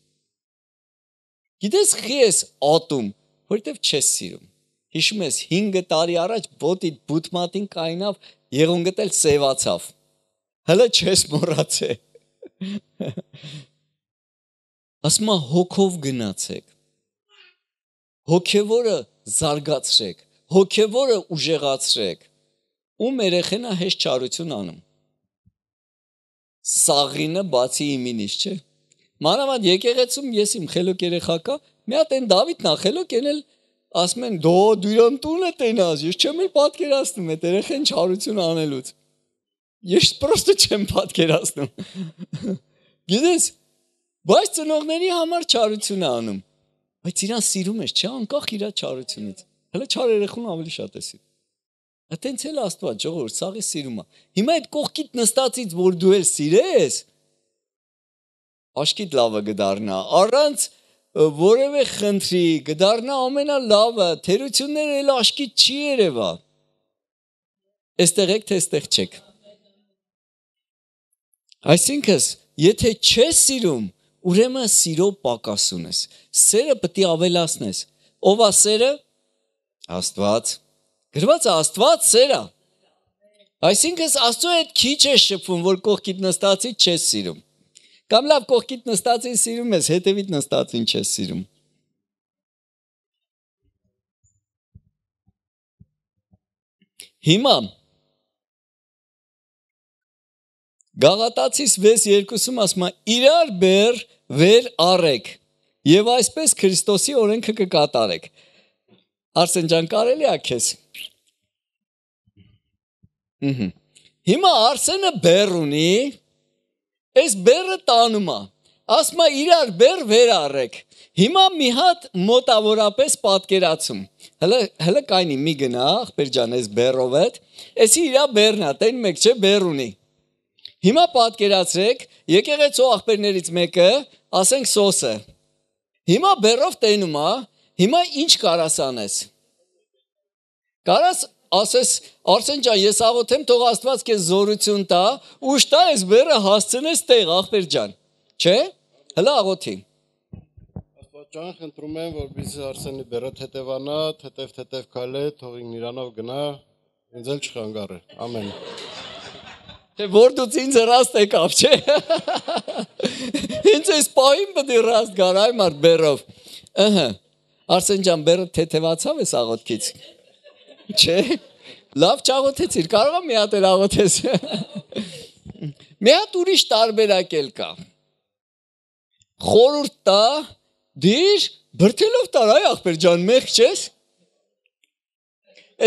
Գիտես, խի ես ատում, որտեվ չես սիրում։ Հիշում ես 5 տարի առաջ ոտիդ բութմատին կայնավ, եղունգդ էլ սևացավ։ Հələ չես մոռացել։ Ասում է հոգով գնացեք։ Հոգևորը զարգացրեք, հոգևորը ուժեղացրեք։ Ում երեխենա հեշտ չարություն անում։ Սաղինը բացի իմինից, չէ՞։ Մանավանդ եկեղեցում ես իմ խելոք երեխակա, մի հատ այն Դավիթն է խելոք ենել, ասում են՝ «Դո, դու իրան տունը տենաս, ես չեմ էլ պատկերացնում այդ երեխեն չարություն անելուց»։ Ես պրոստը չեմ պատկերացնում։ Գիտես, բայց ծնողների համար չարություն է անում։ Բայց իրան սիրում ես, չէ՞, անկախ իր չարությունից։ Հələ չար երեխուն ավելի շատ է սիրում։ Այդտենց էլ Աստված ժողովուրդ սաղի սիրում է։ Հիմա այդ կողքիդ նստածից որ դու էլ սիրես, աշկիդ լավը գդառնա։ Առանց որևէ խնդրի գդառնա ամենալավը, թերությունները էլ աշկիդ չի երևա։ Էստեղ եք, թե էստեղ չեք։ Այսինքն, եթե չես սիրում, ուրեմն սիրո պակաս ունես։ Սերը պետք է ավելացնես։ Ո՞վ է սերը։ Աստված։ Գրված է Աստված սերա։ Այսինքն, Աստծո հետ քիչ է շփվում, որ կողքիդ նստածի չես սիրում։ Կամ լավ կողքիդ նստածին սիրում ես, հետևիդ նստածին չես սիրում։ Հիմա Գաղատացիս 6:2-ում ասում է. «Իրար բեր վեր առեք եւ այսպես Քրիստոսի օրենքը կկատարեք»։ Արսեն ջան, կարելի է քեզ։ Ահա։ Հիմա Արսենը բեր ունի, այս բերը տանում է։ Ասում է իրար բեր վեր առեք։ Հիմա մի հատ մոտավորապես պատկերացում։ Հələ հələ կայնի մի գնա, ախպեր ջան, այս բերով է։ Էսի իրա բերն է, տեն մեկ չէ բեր ունի։ Հիմա պատկերացրեք, եկեղեցու աղբերներից մեկը, ասենք Սոսը։ Հիմա բերով տենում է, հիմա ինչ կարաս անես։ Կարաս ասես Արսեն ջան, ես աղոթեմ, թող Աստված քեզ զորություն տա, ուշ տա ես բերը հասցնես տեղ աղբեր ջան։ Չէ՞։ Հլա աղոթի։ Աստված ջան, խնդրում եմ, որպեսզի Արսենի բերը թեթևանա, թեթև թեթև քալե, թող ինքն իրանով գնա, ինձ էլ չխանգարի։ Ամեն։ Դե որ դու ինձ հրաստ եկավ, չէ։ Ինչ էս պահին պետք է հրաստ գար, այ մարդ բերով։ Ահա։ Արսեն ջան, բերը թեթևացավ էս աղոթքից։ Չէ։ Լավ ճաղոթեցիր, կարող եմ մի հատ էլ աղոթես։ Մի հատ ուրիշ տարբերակ էլ կա։ Խորուրդ տա, դիր, բրթելով տար, այ ախպեր ջան, մեղ չես։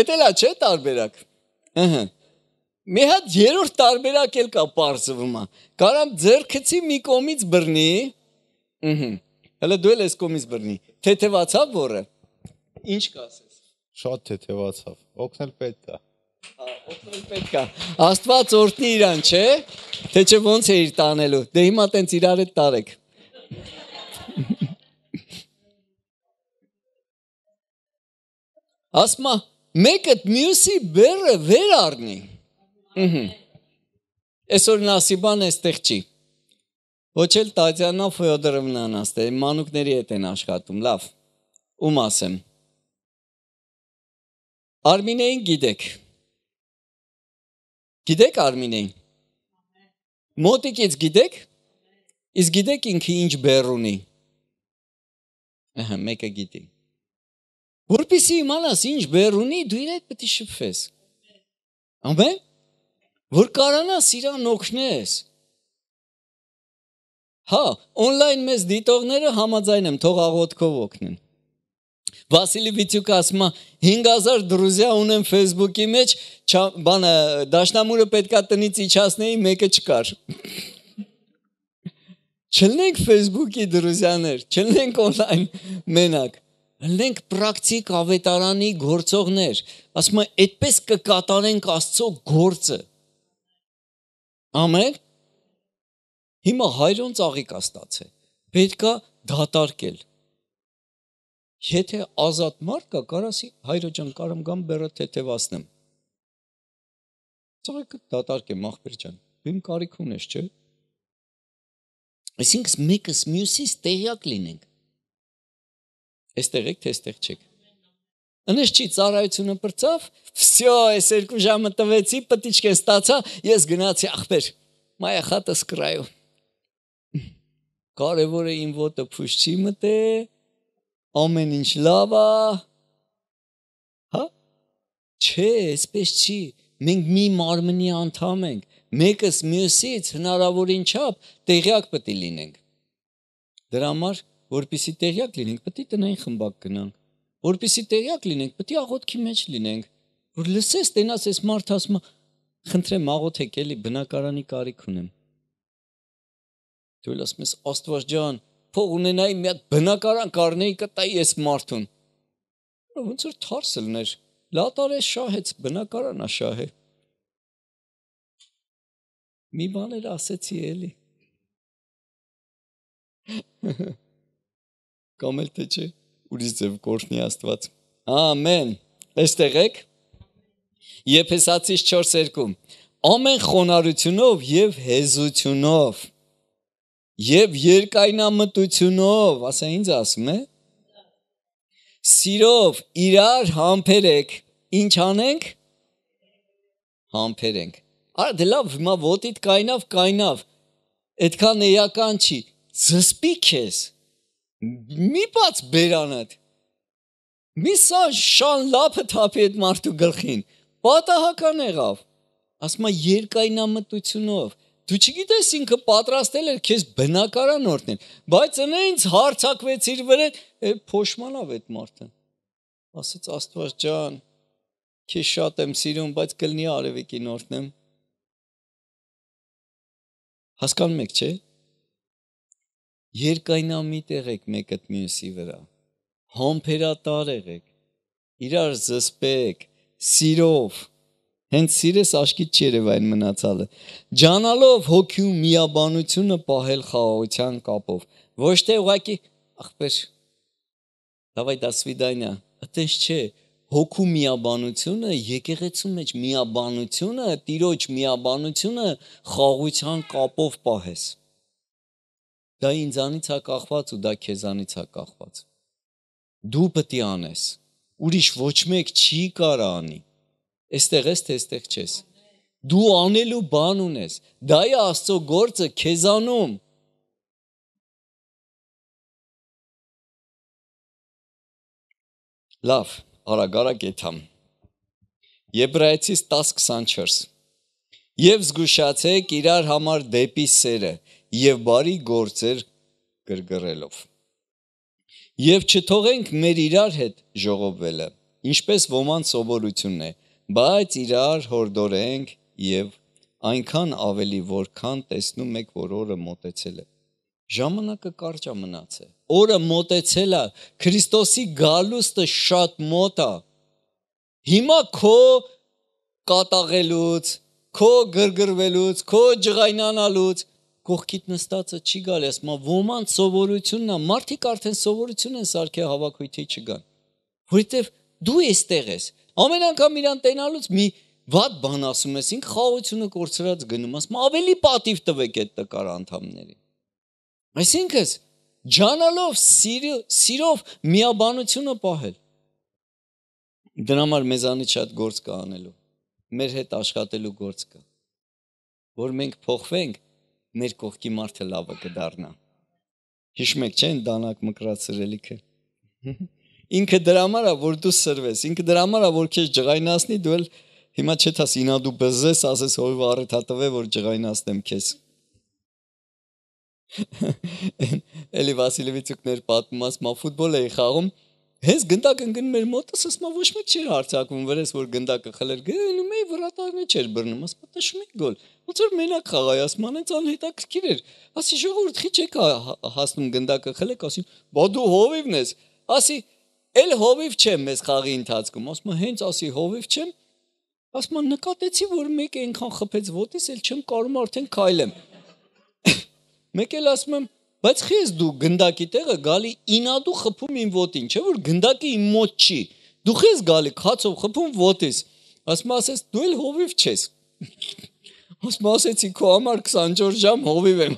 Էդ էլա չէ տարբերակ։ Ահա մի հատ երրորդ տարբերակ էլ կա բարձվում է։ Կարամ ձերքցի մի կոմից բռնի։ Ահա։ Հələ դու ես կոմից բռնի։ Թեթևացավ որը։ Ինչ կասես։ Շատ թեթևացավ։ Օգնել պետք է։ Օգնել պետք է։ Աստված օրհնի իրան, չէ՞։ Թե չէ ոնց է իր տանելու։ Դե հիմա տենց իրար հետ տարեք։ Ասմա, մեկը մյուսի բերը վեր առնի։ Ահա։ Այսօր Նասիբան էստեղ չի։ Ոչ էլ Տատյանա Ֆեոդորովնան աստեր մանուկների հետ են աշխատում, լավ։ Ում ասեմ։ Արմինեին գիտեք։ Գիտեք Արմինեին։ Մոտիկից գիտեք։ Իսկ գիտեք ինքը ինչ բեռ ունի։ Ահա մեկը գիտի։ Որպեսի իմանաս ինչ բեռ ունի, դու իրեն պետք է շփվես։ Ամեն որ կարանաս իրան օգնես։ Հա, on-line մեզ դիտողները համաձայն եմ թող աղոթքով օգնեն։ Վասիլի Վիթյուկ ասում է 5000 դրուզյա ունեմ Facebook-ի մեջ, բանը դաշնամուրը պետքա տնից իջացնեի, մեկը չկար։ Չլնենք Facebook-ի դրուզյաներ, չլնենք on-line մենակ, լնենք պրակտիկ ավետարանի գործողներ։ Ասում է այդպես կկատարենք Աստծո գործը։ Ամեն հիմա հայրոն ծաղիկ է ստացել։ Պետքա դատարկել։ Եթե ազատ մարդ կա, կարասի հայրը ջան, կարամ գամ բերը թեթևացնեմ։ Ծաղիկը դատարկեմ, ախպեր ջան։ Իմ կարիք ունես, չէ՞։ Այսինքն մեկս մյուսից տեղյակ լինենք։ Այստեղ եք, թե այստեղ չեք։ Անես չի ծառայությունը բրծավ, վсё, այս երկու ժամը տվեցի, պտիչք է ստացա, ես գնացի ախպեր։ Մայա հատը սկրայու։ Կարևորը իմ ոտը փուշի մտե, ամեն ինչ լավ է։ Հա։ Չէ, այսպես չի։ Մենք մի մարմնի անդամ ենք։ Մեկս մյուսից հնարավորին չափ տեղյակ պետք է լինենք։ Դրա համար, որpիսի տեղյակ լինենք, պետք է տնային խմբակ գնանք Որպեսի տեղյակ լինենք, պետք է աղոթքի մեջ լինենք, որ լսես, տենաս այս մարդը ասում է, խնդրեմ աղոթեք էլի բնակարանի կարիք ունեմ։ Դու լասում ես Աստված ջան, փող ունենայի մի հատ բնակարան կառնեի կտայի այս մարդուն։ Ոնց որ թարս լներ։ Լատարե շահեց բնակարանա շահե։ Մի բան էլ ասեցի էլի։ <laughs> Կամ էլ թե չէ ուրիշ ձև կորշնի Աստված։ Ամեն։ Այստեղ եք։ Եփեսացիս 4:2-ում ամեն խոնարհությունով եւ հեզությունով եւ երկայնամտությունով, ասա ինձ ասում է։ Սիրով իրար համբերեք։ Ինչ անենք։ Համբերենք։ Արա դե լավ, հիմա ոտիդ կայնավ, կայնավ։ Այդքան էական չի։ Զսպի քեզ։ Մի բաց բերանդ։ Մի սա շան լափը թափի այդ մարդու գլխին։ Պատահական եղավ։ Ասում է երկայնամտությունով։ Դու չգիտես ինքը պատրաստել էր քեզ բնակարան օրտնել, բայց ինձ հարցակվեց իր վրա, փոշմանավ այդ մարդը։ Ասեց Աստված ջան, քեզ շատ եմ սիրում, բայց կլնի արևիկին օրտնեմ։ Հասկանում եք, չէ՞ երկայնամիտ եղեք մեկդ մյուսի վրա, համբերատար եղեք, իրար զսպեք, սիրով, հենց սիրես աշկիտ չերև այն մնացալը, ճանալով հոգու միաբանությունը պահել խաղաղության կապով, ոչ թե ուղակի ախպեր, դավայ դա սվիդայնյա, ատենց չէ, հոգու միաբանությունը, եկեղեցու մեջ միաբանությունը, տիրոջ միաբանությունը խաղության կապով պահես։ Դա ինձանից է կախված ու դա քեզանից է կախված։ Դու պետք է անես։ Ուրիշ ոչ մեկ չի կարա անի։ Էստեղ ես թե էստեղ չես։ Դու անելու բան ունես։ Դա է Աստծո գործը քեզանում։ Լավ, արագ արագ եթամ։ Եբրայեցիս 10:24։ Եվ զգուշացեք իրար համար դեպի սերը, եւ բարի գործեր գրգռելով։ Եվ չթողենք մեր իրար հետ ժողովվելը, ինչպես ոմանց սովորությունն է, բայց իրար հորդորենք եւ այնքան ավելի որքան տեսնում եք, որ օրը մոտեցել է։ Ժամանակը կարճ է մնացել։ Օրը մոտեցել է, Քրիստոսի գալուստը շատ մոտ է։ Հիմա քո կատաղելուց, քո գրգռվելուց, քո ջղայնանալուց կողքիդ նստածը չի գալիս, մա ոմանց սովորությունն է, մարդիկ արդեն սովորություն են սարքել հավաքույթի չգան։ Որովհետև դու էստեղ ես։ Ամեն անգամ իրան տենալուց մի վատ բան ասում ես, ինք խաղությունը կորցրած գնում ասում, ավելի պատիվ տվեք այդ տկար անդամներին։ Այսինքն, ջանալով սիրո, սիրով միաբանությունը պահել։ Դրա համար մեզանից շատ գործ կա անելու։ Մեր հետ աշխատելու գործ կա։ Որ մենք փոխվենք մեր կողքի մարդը լավը կդառնա։ Հիշում եք, չէ՞, դանակ մկրած սրելիքը։ <laughs> Ինքը դրա համար է, որ դու սրվես, ինքը դրա համար է, որ քեզ ջղայնացնի, դու էլ հիմա չթաս ինա դու բզես, ասես հովիվ առիթատվե, որ ջղայնացնեմ քեզ։ <laughs> Էլի Վասիլևիցուկներ պատմում ասում, ֆուտբոլ էի խաղում, Հենց գնդակը ընկնում էր մոտս, ասում ոչ մեկ չէր հարցակում, վրես որ գնդակը խլեր, գնում էի վրատարն չէր բռնում, ասում տեսնում եք գոլ։ Ոնց որ մենակ խաղայ, ասում անենց ան հետաքրքիր էր։ Ասի ժողովուրդ խիչ եք հասնում գնդակը խլեք, ասի, «Բա դու հովիվն ես»։ Ասի, «Էլ հովիվ չեմ ես խաղի ընթացքում»։ Ասում հենց ասի հովիվ չեմ, Ասում եմ նկատեցի, որ մեկ այնքան խփեց ոտիս, էլ չեմ կարում արդեն քայլեմ։ <laughs> Մեկ էլ ասում եմ, Բայց քեզ դու գնդակի տեղը գալի ինադու խփում իմ ոտին, չէ՞ որ գնդակը իմ մոտ չի։ Դու քեզ գալի քացով խփում ոտիս։ Ասում ասես դու էլ հովիվ չես։ <laughs> Ասում ասեցի քո համար 24 ժամ հովիվ եմ։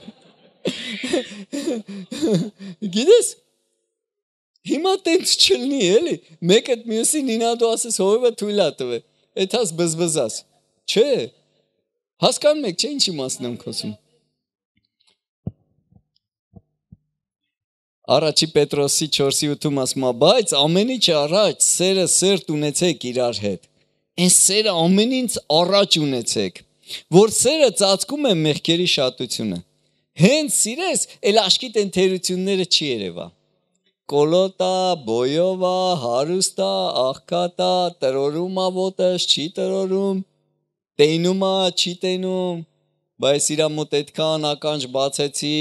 <laughs> Գիտես։ Հիմա տենց չլնի էլի։ Մեկը մյուսին ինադու ասես հովիվը թույլա տվե։ Էթաս բզբզաս։ Չէ։ Հասկանում եք, չէ՞ ինչի մասն եմ խոսում։ Առաջի Պետրոսի 4-ի 8-ում ասում է, բայց ամենի չառաջ սերը սերտ ունեցեք իրար հետ։ Այն սերը ամենից առաջ ունեցեք, որ սերը ծածկում է մեղքերի շատությունը։ Հենց սիրես, ել աշկիտ ընթերությունները չի երևա։ Կոլոտա, բոյովա, հարուստա, աղքատա, տրորումա ոտս, չի տրորում, տենումա, չի տենում, բայց իրա մոտ այդքան ականջ բացեցի,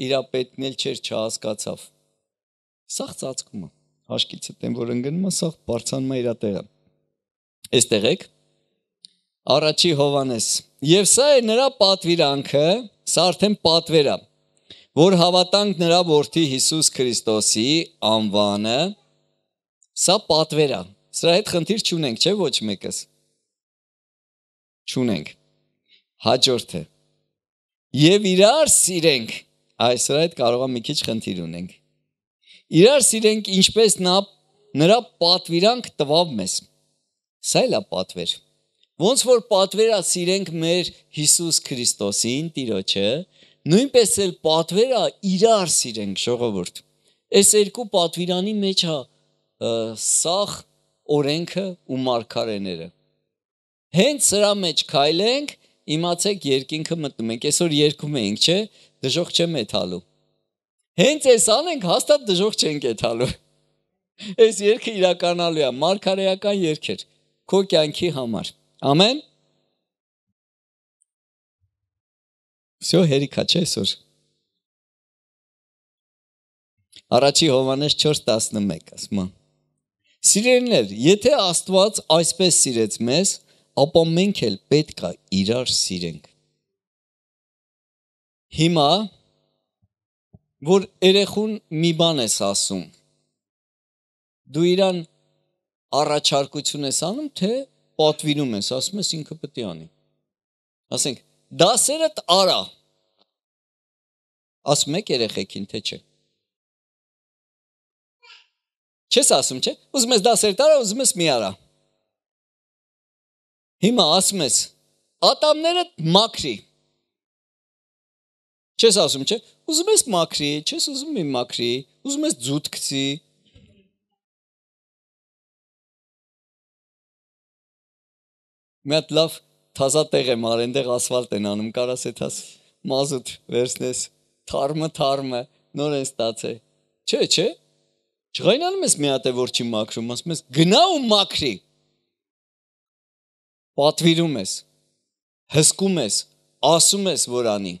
իրապետն էլ չէր չհասկացավ։ Սաղ ծածկումը, հաշկից հետեմ, որ ընգնում է, սաղ բարձանում է իր տեղը։ Այստեղ եք, առաջի Հովանես։ Եվ սա է նրա պատվիրանքը, սա արդեն պատվերա, որ հավատանք նրա որդի Հիսուս Քրիստոսի անվանը, սա պատվերա։ Սրա հետ խնդիր չունենք, չէ՞ ոչ մեկս։ Չունենք։ Հաջորդը։ Եվ իրար սիրենք այսօր այդ կարող է մի քիչ խնդիր ունենք։ Իրար սիրենք ինչպես նա նրա պատվիրանք տվավ մեզ։ Սա էլ է պատվեր։ Ոնց որ պատվերա սիրենք մեր Հիսուս Քրիստոսին, Տիրոջը, նույնպես էլ պատվերա իրար սիրենք ժողովուրդ։ Այս երկու պատվիրանի մեջ հա սախ օրենքը ու մարգարեները։ Հենց սրա մեջ քայլենք, իմացեք երկինքը մտնում ենք։ Այսօր երկում ենք, չէ՞ դժող չեմ եթալու։ Հենց այս անենք հաստատ դժող չենք եթալու։ Այս <laughs> երգը իրականալու է մարգարեական երգ էր քո կյանքի համար։ Ամեն։ Всё հերիքա չէ այսօր։ Առաջի Հովանես 4:11 ասում է. Սիրելիներ, եթե Աստված այսպես սիրեց մեզ, ապա մենք էլ պետք է իրար սիրենք հիմա որ երեխուն մի բան ես ասում դու իրան առաջարկություն ես անում թե պատվիրում ես ասում ես ինքը պետք է անի ասենք դասերդ արա ասում եք երեխեքին թե չէ Չես ասում, չէ՞։ Ուզում ես դասեր տարա, ուզում ես մի արա։ Հիմա ասում ես. ատամները մաքրի։ Չես ասում, չէ՞։ Ուզում ես մաքրի, չես ուզում իմ մաքրի, ուզում ես ձուտ գցի։ Մետ լավ թազա տեղ եմ արենդեղ ասֆալտ են անում, կարաս էտաս մազուտ վերցնես, թարմը թարմը, նոր են ստացե։ Չէ, չէ։ Չղայնանում ես մի հատ է որ չի մաքրում, ասում ես գնա ու մաքրի։ Պատվիրում ես, հսկում ես, ասում ես որ անի։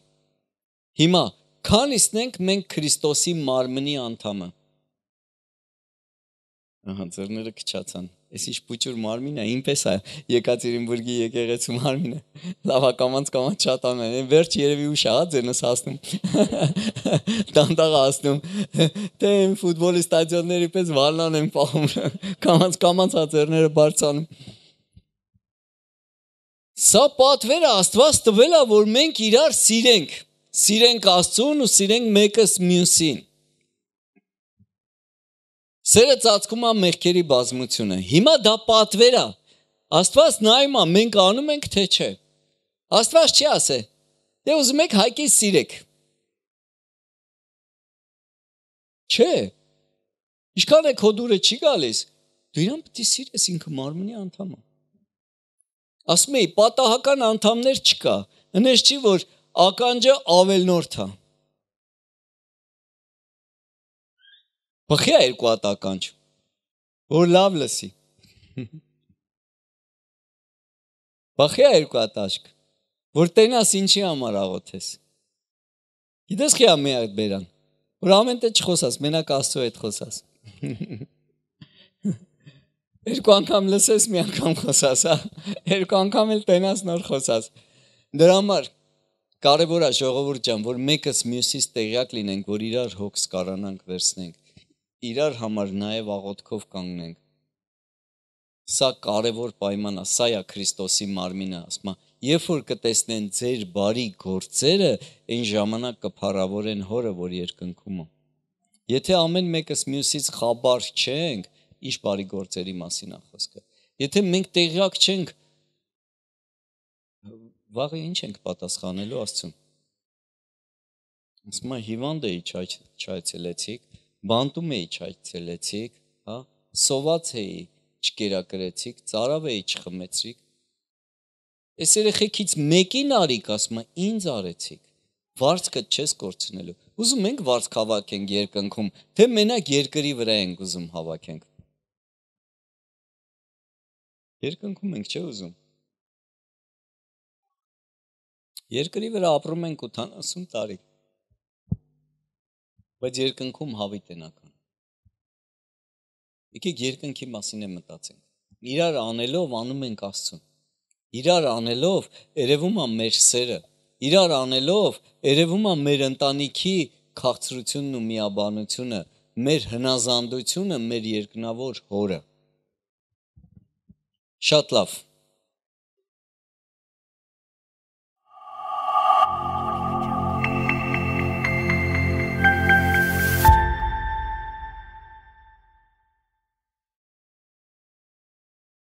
Հիմա, քանիսն ենք մենք Քրիստոսի մարմնի անդամը։ Ահա ձեռները քչացան։ Էս ինչ փոճուր մարմին է, ինպես է եկած Իրինբուրգի եկեղեցու մարմինը։ Լավ, կամանց կամանց շատ անեն։ Այն վերջ երևի ուշ է, հա, ձենս հասնում։ <laughs> Տանտաղ հասնում։ Դե այն ֆուտբոլի ստադիոնների պես վալնան են պահում։ Կամանց կամանց հա ձեռները բարձանում։ Սա պատվերը Աստված տվել է, որ մենք իրար սիրենք սիրենք Աստծուն ու սիրենք մեկս մյուսին։ Սերը ծածկում է մեղքերի բազմությունը։ Հիմա դա պատվեր է։ Աստված նայում է, մենք անում ենք թե չէ։ Աստված չի ասե։ Դե ուզում եք հայկի սիրեք։ Չէ։ Ինչքան է քո դուրը չի գալիս։ Դու իրան պետք է սիրես ինքը մարմնի անդամը։ Ասում էի, պատահական անդամներ չկա։ Հնես չի որ ականջը ավելնորդ է։ Բխի երկու հատ ականջ, որ լավ լսի։ <laughs> Բխի երկու հատ աշկ, որ տենաս ինչի համար աղոթես։ Գիտես քիա մի այդ բերան, որ ամեն տեղ չխոսաս, մենակ Աստծո հետ խոսաս։ <laughs> Երկու անգամ լսես, մի անգամ խոսաս, հա։ Երկու անգամ էլ տենաս նոր խոսաս։ Դրա համար Կարևոր է ժողովուրդ ջան, որ մեկս մյուսից տեղյակ լինենք, որ իրար հոգս կարանանք վերցնենք։ Իրար համար նաև աղոթքով կանգնենք։ Սա կարևոր պայման է, սա է Քրիստոսի մարմինը, ասում է, երբ որ կտեսնեն ձեր բարի գործերը, այն ժամանակ կփառավորեն հորը, որ երկնքում է։ Եթե ամեն մեկս մյուսից խաբար չենք, ի՞նչ բարի գործերի մասին է խոսքը։ Եթե մենք տեղյակ չենք, վաղը ինչ ենք պատասխանելու Աստծուն։ Ասում է հիվանդ էի չայցելեցիք, բանտում էի չայցելեցիք, հա, սոված էի չկերակրեցիք, ծարավ էի չխմեցիք։ Այս երեխեքից մեկին արիք ասում է ինձ արեցիք։ Վարձքը չես կորցնելու։ Ուզում ենք վարձք հավաքենք երկնքում, թե մենակ երկրի վրա ենք ուզում հավաքենք։ Երկնքում ենք չէ ուզում Երկրի վրա ապրում ենք 80 տարի։ Բայց երկնքում հավիտենական։ Եկեք երկնքի մասին է մտածենք։ Իրար անելով անում ենք Աստծուն։ Իրար անելով երևում է մեր սերը։ Իրար անելով երևում է մեր ընտանիքի քաղցրությունն ու միաբանությունը, մեր հնազանդությունը, մեր երկնավոր հորը։ Շատ լավ։